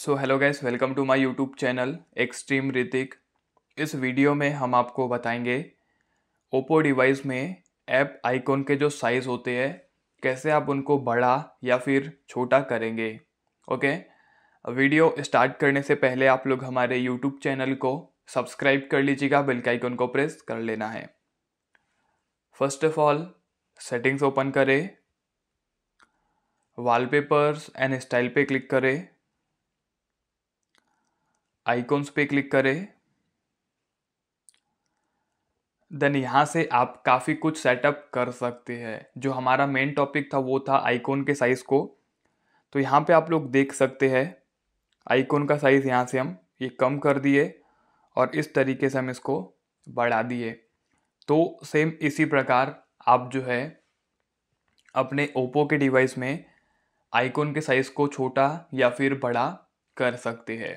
so hello guys welcome to my YouTube channel extreme Hrithik इस video में हम आपको बताएंगे ओप्पो डिवाइस में ऐप आइकॉन के जो साइज़ होते हैं कैसे आप उनको बड़ा या फिर छोटा करेंगे ओके वीडियो स्टार्ट करने से पहले आप लोग हमारे यूट्यूब चैनल को सब्सक्राइब कर लीजिएगा बेल के आइकॉन को प्रेस कर लेना है first of all settings open करें वॉलपेपर्स एंड स्टाइल पे क्लिक करें आइकॉन्स पे क्लिक करें देन यहाँ से आप काफ़ी कुछ सेटअप कर सकते हैं जो हमारा मेन टॉपिक था वो था आइकॉन के साइज़ को तो यहाँ पे आप लोग देख सकते हैं आइकॉन का साइज़ यहाँ से हम ये कम कर दिए और इस तरीके से हम इसको बढ़ा दिए तो सेम इसी प्रकार आप जो है अपने ओप्पो के डिवाइस में आइकॉन के साइज़ को छोटा या फिर बड़ा कर सकते हैं